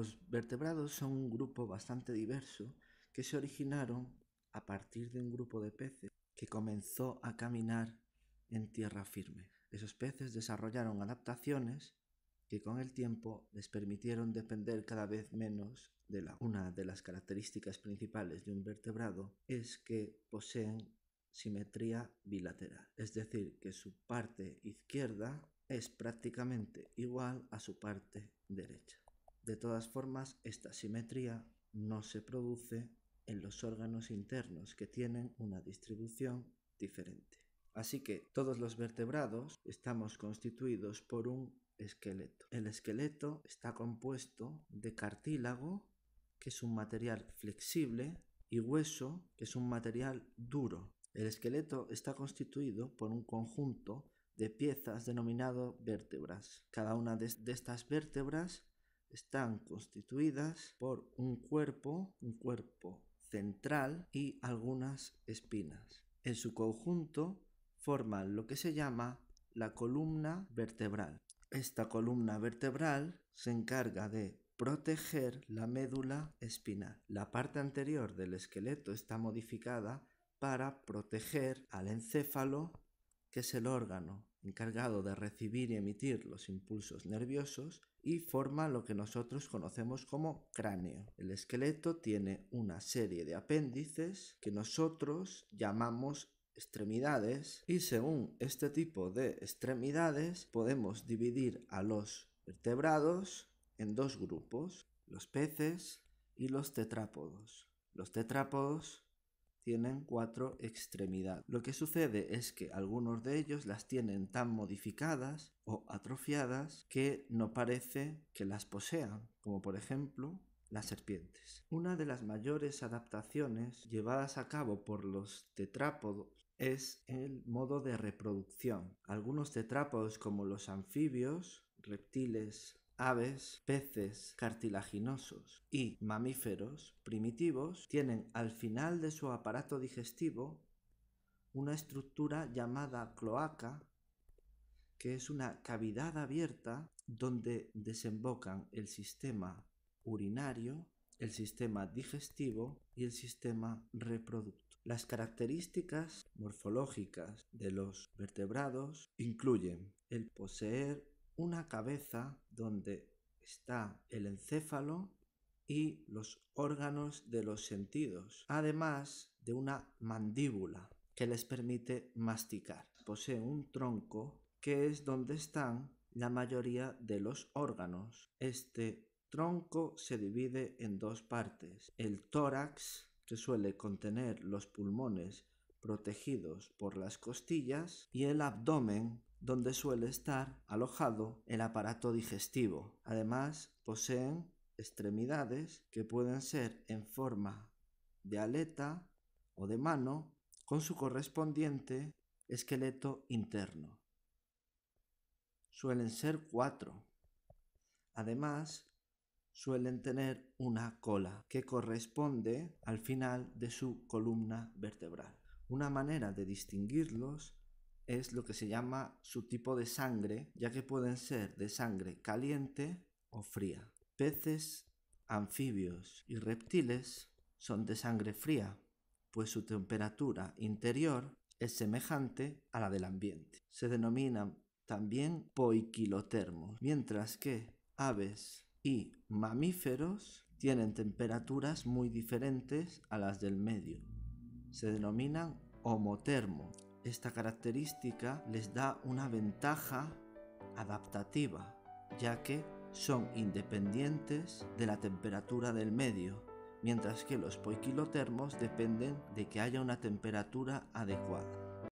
Los vertebrados son un grupo bastante diverso que se originaron a partir de un grupo de peces que comenzó a caminar en tierra firme. Esos peces desarrollaron adaptaciones que con el tiempo les permitieron depender cada vez menos de la. Una de las características principales de un vertebrado es que poseen simetría bilateral, es decir, que su parte izquierda es prácticamente igual a su parte derecha. De todas formas, esta simetría no se produce en los órganos internos que tienen una distribución diferente. Así que todos los vertebrados estamos constituidos por un esqueleto. El esqueleto está compuesto de cartílago, que es un material flexible, y hueso, que es un material duro. El esqueleto está constituido por un conjunto de piezas denominado vértebras. Cada una de, estas vértebras están constituidas por un cuerpo, un cuerpo central y algunas espinas. En su conjunto forman lo que se llama la columna vertebral. Esta columna vertebral se encarga de proteger la médula espinal. La parte anterior del esqueleto está modificada para proteger al encéfalo, que es el órgano encargado de recibir y emitir los impulsos nerviosos, y forma lo que nosotros conocemos como cráneo. El esqueleto tiene una serie de apéndices que nosotros llamamos extremidades y según este tipo de extremidades podemos dividir a los vertebrados en dos grupos, los peces y los tetrápodos. Los tetrápodos tienen cuatro extremidades. Lo que sucede es que algunos de ellos las tienen tan modificadas o atrofiadas que no parece que las posean, como por ejemplo las serpientes. Una de las mayores adaptaciones llevadas a cabo por los tetrápodos es el modo de reproducción. Algunos tetrápodos como los anfibios, reptiles aves, peces cartilaginosos y mamíferos primitivos tienen al final de su aparato digestivo una estructura llamada cloaca, que es una cavidad abierta donde desembocan el sistema urinario, el sistema digestivo y el sistema reproducto. Las características morfológicas de los vertebrados incluyen el poseer una cabeza donde está el encéfalo y los órganos de los sentidos, además de una mandíbula que les permite masticar. Posee un tronco que es donde están la mayoría de los órganos. Este tronco se divide en dos partes. El tórax, que suele contener los pulmones protegidos por las costillas, y el abdomen, donde suele estar alojado el aparato digestivo. Además, poseen extremidades que pueden ser en forma de aleta o de mano con su correspondiente esqueleto interno. Suelen ser cuatro. Además, suelen tener una cola que corresponde al final de su columna vertebral. Una manera de distinguirlos es lo que se llama su tipo de sangre, ya que pueden ser de sangre caliente o fría. Peces, anfibios y reptiles son de sangre fría, pues su temperatura interior es semejante a la del ambiente. Se denominan también poiquilotermos, mientras que aves y mamíferos tienen temperaturas muy diferentes a las del medio. Se denominan homotermos. Esta característica les da una ventaja adaptativa, ya que son independientes de la temperatura del medio, mientras que los poiquilotermos dependen de que haya una temperatura adecuada.